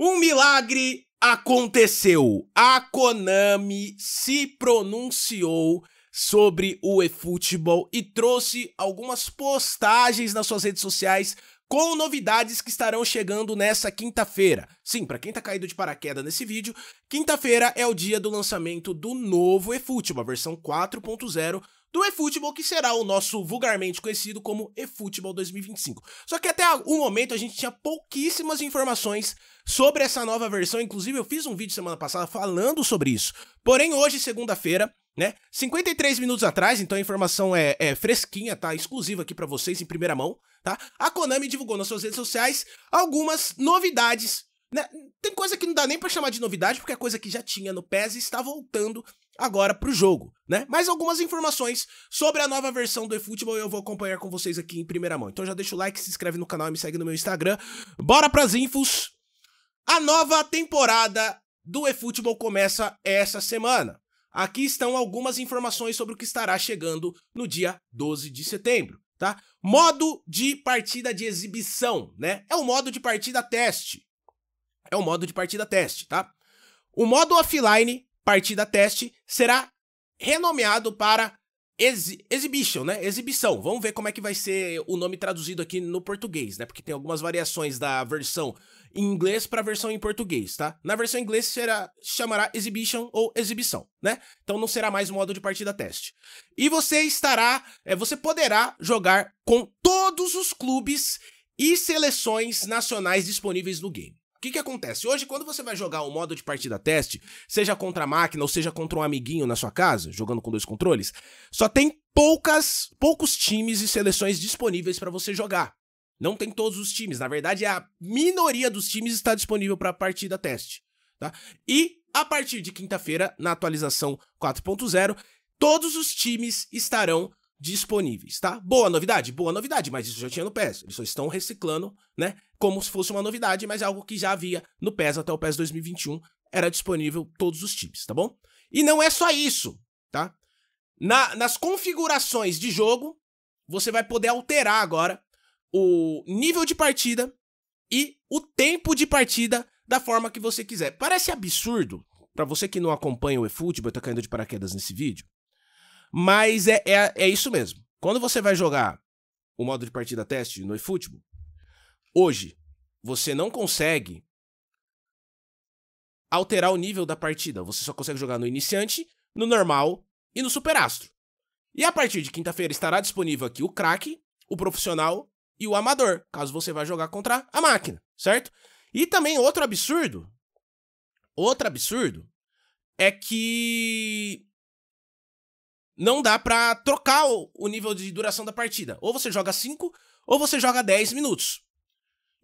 Um milagre aconteceu. A Konami se pronunciou sobre o eFootball e trouxe algumas postagens nas suas redes sociais com novidades que estarão chegando nessa quinta-feira. Sim, para quem tá caído de paraquedas nesse vídeo, quinta-feira é o dia do lançamento do novo eFootball, a versão 4.0 do eFootball, que será o nosso vulgarmente conhecido como eFootball 2025. Só que até o momento a gente tinha pouquíssimas informações sobre essa nova versão, inclusive eu fiz um vídeo semana passada falando sobre isso. Porém, hoje, segunda-feira, né, 53 minutos atrás, então a informação é, é fresquinha, tá, exclusiva aqui para vocês em primeira mão, tá? A Konami divulgou nas suas redes sociais algumas novidades. Né? Tem coisa que não dá nem para chamar de novidade, porque é coisa que já tinha no PES e está voltando agora pro jogo, né? Mas algumas informações sobre a nova versão do eFootball eu vou acompanhar com vocês aqui em primeira mão. Então já deixa o like, se inscreve no canal e me segue no meu Instagram. Bora pras infos! A nova temporada do eFootball começa essa semana. Aqui estão algumas informações sobre o que estará chegando no dia 12 de setembro tá? Modo de partida de exibição, né? É o modo de partida teste. É o modo de partida teste, tá? O modo offline, partida teste, será renomeado para Exi exhibition, né? Exibição. Vamos ver como é que vai ser o nome traduzido aqui no português, né? Porque tem algumas variações da versão em inglês para a versão em português, tá? Na versão em inglês será chamará exhibition ou exibição, né? Então não será mais modo de partida teste. E você estará, é, você poderá jogar com todos os clubes e seleções nacionais disponíveis no game. O que, que acontece? Hoje, quando você vai jogar o modo de partida teste, seja contra a máquina ou seja contra um amiguinho na sua casa, jogando com dois controles, só tem poucas, poucos times e seleções disponíveis para você jogar. Não tem todos os times. Na verdade, a minoria dos times está disponível para partida teste. Tá? E a partir de quinta-feira, na atualização 4.0, todos os times estarão disponíveis, tá? Boa novidade? Boa novidade, mas isso já tinha no PES. Eles só estão reciclando, né? Como se fosse uma novidade, mas é algo que já havia no PES até o PES 2021. Era disponível todos os times, tá bom? E não é só isso, tá? Na, nas configurações de jogo, você vai poder alterar agora o nível de partida e o tempo de partida da forma que você quiser. Parece absurdo, para você que não acompanha o eFootball, eu tô caindo de paraquedas nesse vídeo, mas é, é, é isso mesmo. Quando você vai jogar o modo de partida teste no eFootball, hoje você não consegue alterar o nível da partida. Você só consegue jogar no iniciante, no normal e no superastro. E a partir de quinta-feira estará disponível aqui o craque, o profissional e o amador, caso você vá jogar contra a máquina, certo? E também outro absurdo, outro absurdo é que não dá para trocar o, nível de duração da partida. Ou você joga 5 ou você joga 10 minutos.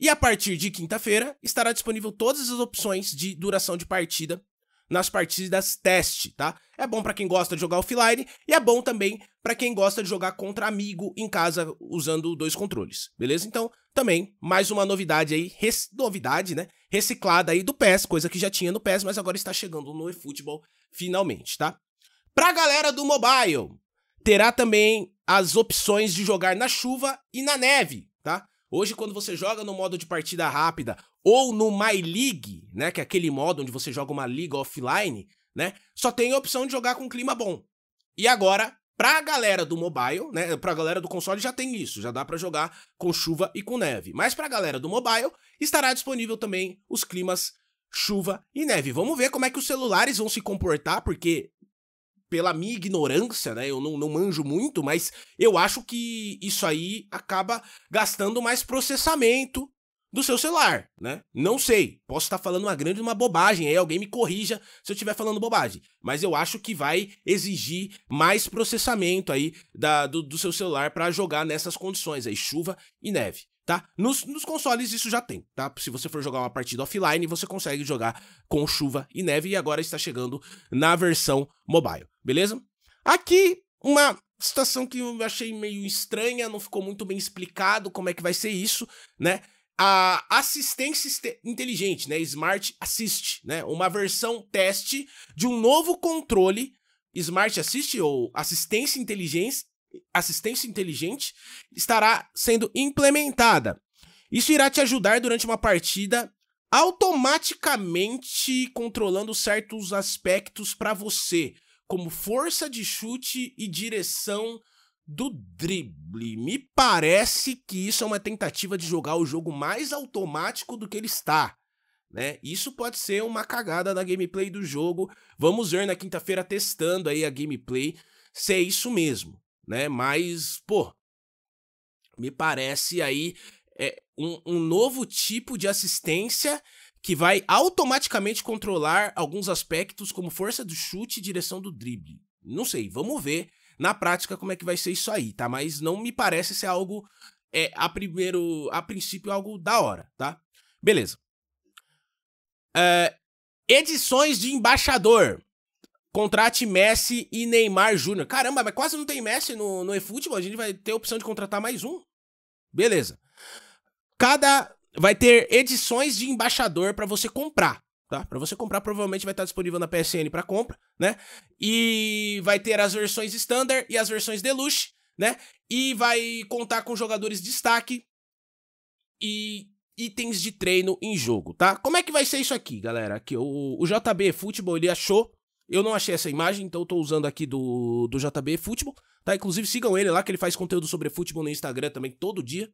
E a partir de quinta-feira estará disponível todas as opções de duração de partida nas partidas teste, tá? É bom para quem gosta de jogar offline e é bom também para quem gosta de jogar contra amigo em casa usando dois controles, beleza? Então, também mais uma novidade aí, novidade, né? Reciclada aí do PES, coisa que já tinha no PES, mas agora está chegando no eFootball finalmente, tá? Pra galera do mobile, terá também as opções de jogar na chuva e na neve, tá? Hoje, quando você joga no modo de partida rápida ou no My League, né, que é aquele modo onde você joga uma liga offline, né, só tem a opção de jogar com clima bom. E agora, pra galera do mobile, né, pra galera do console já tem isso, já dá para jogar com chuva e com neve. Mas pra galera do mobile, estará disponível também os climas chuva e neve. Vamos ver como é que os celulares vão se comportar, porque pela minha ignorância, né? Eu não, não manjo muito, mas eu acho que isso aí acaba gastando mais processamento do seu celular, né? Não sei, posso estar falando uma grande uma bobagem, aí alguém me corrija se eu estiver falando bobagem, mas eu acho que vai exigir mais processamento aí da, do, do seu celular para jogar nessas condições aí, chuva e neve tá? Nos, nos, consoles isso já tem, tá? Se você for jogar uma partida offline, você consegue jogar com chuva e neve e agora está chegando na versão mobile, beleza? Aqui uma situação que eu achei meio estranha, não ficou muito bem explicado como é que vai ser isso, né? A assistência inteligente, né? Smart Assist, né? Uma versão teste de um novo controle Smart Assist ou assistência inteligência assistência inteligente estará sendo implementada. Isso irá te ajudar durante uma partida automaticamente controlando certos aspectos para você, como força de chute e direção do drible. Me parece que isso é uma tentativa de jogar o jogo mais automático do que ele está. Né? Isso pode ser uma cagada na gameplay do jogo. Vamos ver na quinta-feira testando aí a gameplay se é isso mesmo né? Mas, pô, me parece aí é, um, um novo tipo de assistência que vai automaticamente controlar alguns aspectos como força do chute e direção do drible. Não sei, vamos ver na prática como é que vai ser isso aí, tá? Mas não me parece ser algo é a primeiro, a princípio algo da hora, tá? Beleza. É, edições de embaixador. Contrate Messi e Neymar Júnior. Caramba, mas quase não tem Messi no, no eFootball. A gente vai ter a opção de contratar mais um. Beleza. Cada. Vai ter edições de embaixador para você comprar. Tá? Para você comprar, provavelmente vai estar disponível na PSN para compra, né? E vai ter as versões standard e as versões deluxe, né? E vai contar com jogadores de destaque e itens de treino em jogo, tá? Como é que vai ser isso aqui, galera? Que o, o JB Futebol ele achou eu não achei essa imagem, então eu estou usando aqui do, do JB Futebol, tá? Inclusive sigam ele lá, que ele faz conteúdo sobre futebol no Instagram também todo dia.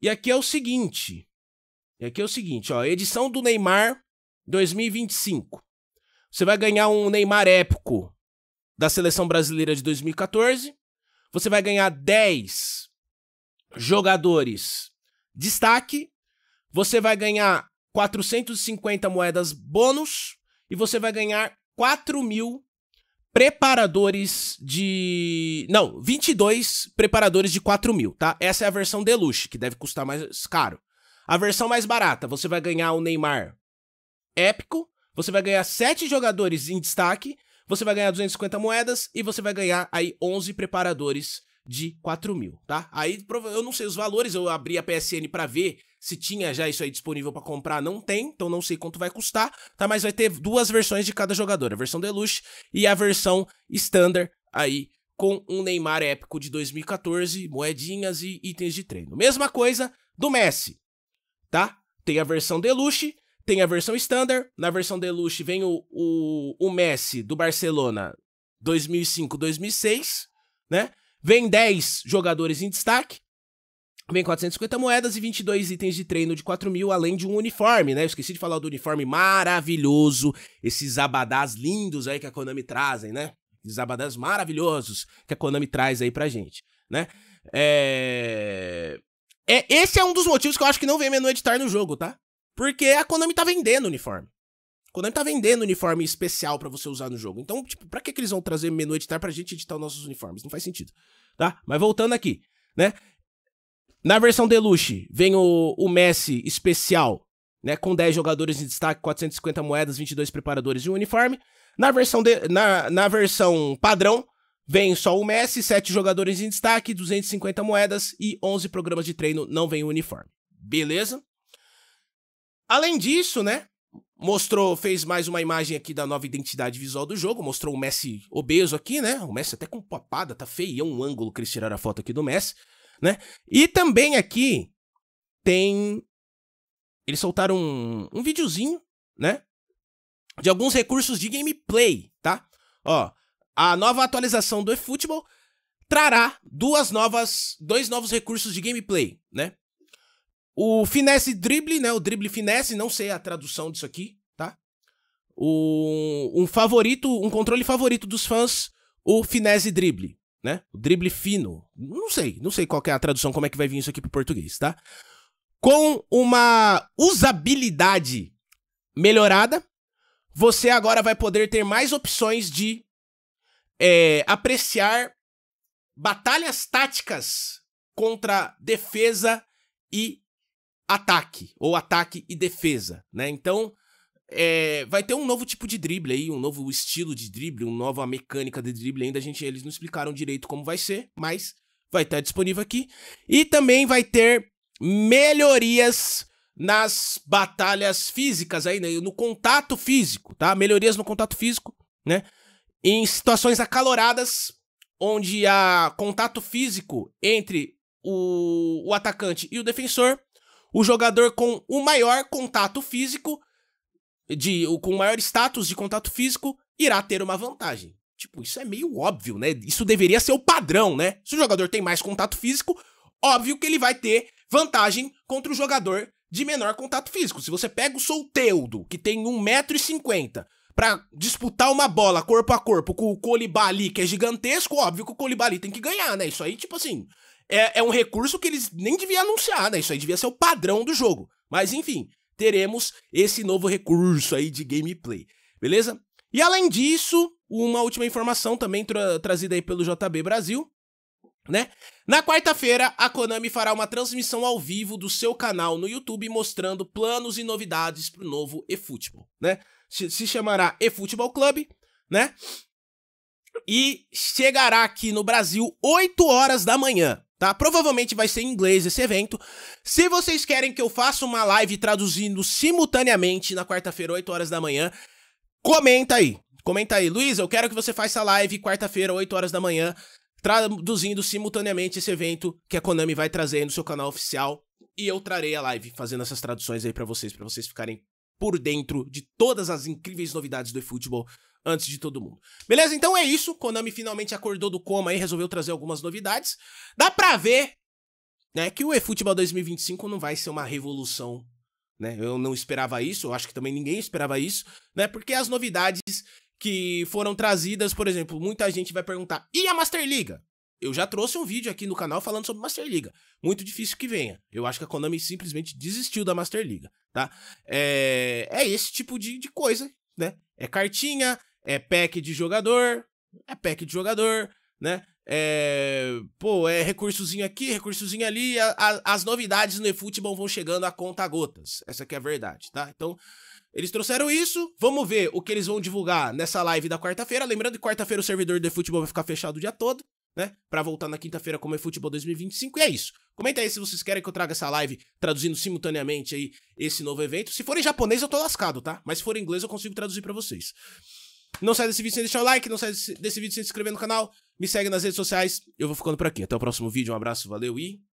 E aqui é o seguinte. E aqui é o seguinte, ó. Edição do Neymar 2025. Você vai ganhar um Neymar épico da seleção brasileira de 2014. Você vai ganhar 10 jogadores destaque. Você vai ganhar 450 moedas bônus e você vai ganhar 4 mil preparadores de... Não, 22 preparadores de 4 mil, tá? Essa é a versão deluxe, que deve custar mais caro. A versão mais barata, você vai ganhar o Neymar épico, você vai ganhar 7 jogadores em destaque, você vai ganhar 250 moedas e você vai ganhar aí 11 preparadores de 4 mil, tá? Aí eu não sei os valores, eu abri a PSN para ver se tinha já isso aí disponível para comprar, não tem, então não sei quanto vai custar, tá? Mas vai ter duas versões de cada jogador, a versão Deluxe e a versão Standard aí com um Neymar épico de 2014, moedinhas e itens de treino. Mesma coisa do Messi, tá? Tem a versão Deluxe, tem a versão Standard, na versão Deluxe vem o, o, o Messi do Barcelona 2005-2006, né? Vem 10 jogadores em destaque, Vem 450 moedas e 22 itens de treino de 4 mil, além de um uniforme, né? Eu esqueci de falar do uniforme maravilhoso, esses abadás lindos aí que a Konami trazem, né? Esses abadás maravilhosos que a Konami traz aí pra gente, né? É... é... Esse é um dos motivos que eu acho que não vem menu editar no jogo, tá? Porque a Konami tá vendendo uniforme. A Konami tá vendendo uniforme especial para você usar no jogo. Então, tipo, pra que, que eles vão trazer menu editar pra gente editar os nossos uniformes? Não faz sentido, tá? Mas voltando aqui, né? Na versão Deluxe, vem o, o Messi especial, né, com 10 jogadores em destaque, 450 moedas, 22 preparadores e um uniforme. Na versão, de, na, na versão padrão, vem só o Messi, 7 jogadores em destaque, 250 moedas e 11 programas de treino, não vem o uniforme. Beleza? Além disso, né, mostrou, fez mais uma imagem aqui da nova identidade visual do jogo, mostrou o Messi obeso aqui, né? O Messi até com papada, tá feio. o ângulo que eles tiraram a foto aqui do Messi né? E também aqui tem. Eles soltaram um, um videozinho, né? De alguns recursos de gameplay, tá? Ó, a nova atualização do eFootball trará duas novas, dois novos recursos de gameplay, né? O finesse drible, né? O drible finesse, não sei a tradução disso aqui, tá? O, um favorito, um controle favorito dos fãs, o finesse drible, né? O drible fino. Não sei, não sei qual é a tradução, como é que vai vir isso aqui pro português, tá? Com uma usabilidade melhorada, você agora vai poder ter mais opções de é, apreciar batalhas táticas contra defesa e ataque, ou ataque e defesa, né? Então, é, vai ter um novo tipo de drible aí, um novo estilo de drible, uma nova mecânica de drible. Ainda a gente, eles não explicaram direito como vai ser, mas vai estar tá disponível aqui. E também vai ter melhorias nas batalhas físicas aí né? no contato físico, tá? Melhorias no contato físico, né? Em situações acaloradas, onde há contato físico entre o, o atacante e o defensor, o jogador com o maior contato físico de com maior status de contato físico irá ter uma vantagem. Tipo, isso é meio óbvio, né? Isso deveria ser o padrão, né? Se o jogador tem mais contato físico, óbvio que ele vai ter vantagem contra o jogador de menor contato físico. Se você pega o Solteudo, que tem 1,50m, para disputar uma bola corpo a corpo com o Colibali, que é gigantesco, óbvio que o Colibali tem que ganhar, né? Isso aí, tipo assim, é, é um recurso que eles nem deviam anunciar, né? Isso aí devia ser o padrão do jogo. Mas enfim, teremos esse novo recurso aí de gameplay, beleza? E além disso, uma última informação também tra trazida aí pelo JB Brasil, né? Na quarta-feira, a Konami fará uma transmissão ao vivo do seu canal no YouTube mostrando planos e novidades para o novo eFootball, né? Se chamará eFootball Club, né? E chegará aqui no Brasil 8 horas da manhã, tá? Provavelmente vai ser em inglês esse evento. Se vocês querem que eu faça uma live traduzindo simultaneamente na quarta-feira, 8 horas da manhã, comenta aí. Comenta aí, Luiz, eu quero que você faça a live quarta-feira, 8 horas da manhã, traduzindo simultaneamente esse evento que a Konami vai trazer aí no seu canal oficial. E eu trarei a live fazendo essas traduções aí para vocês, para vocês ficarem por dentro de todas as incríveis novidades do futebol antes de todo mundo. Beleza? Então é isso. Konami finalmente acordou do coma e resolveu trazer algumas novidades. Dá pra ver né, que o eFootball 2025 não vai ser uma revolução. Né? Eu não esperava isso, eu acho que também ninguém esperava isso, né? Porque as novidades que foram trazidas, por exemplo, muita gente vai perguntar: e a Master Liga? Eu já trouxe um vídeo aqui no canal falando sobre Master Liga. Muito difícil que venha. Eu acho que a Konami simplesmente desistiu da Master Liga, tá? É, é esse tipo de, de coisa, né? É cartinha, é pack de jogador, é pack de jogador, né? É, pô, é recursozinho aqui, recursozinho ali. A, a, as novidades no eFootball vão chegando a conta gotas. Essa aqui é a verdade, tá? Então, eles trouxeram isso. Vamos ver o que eles vão divulgar nessa live da quarta-feira. Lembrando que quarta-feira o servidor do eFootball vai ficar fechado o dia todo né? Para voltar na quinta-feira como é futebol 2025 e é isso. Comenta aí se vocês querem que eu traga essa live traduzindo simultaneamente aí esse novo evento. Se for em japonês eu tô lascado, tá? Mas se for em inglês eu consigo traduzir para vocês. Não sai desse vídeo sem deixar o like, não sai desse vídeo sem se inscrever no canal. Me segue nas redes sociais. Eu vou ficando por aqui. Até o próximo vídeo. Um abraço, valeu e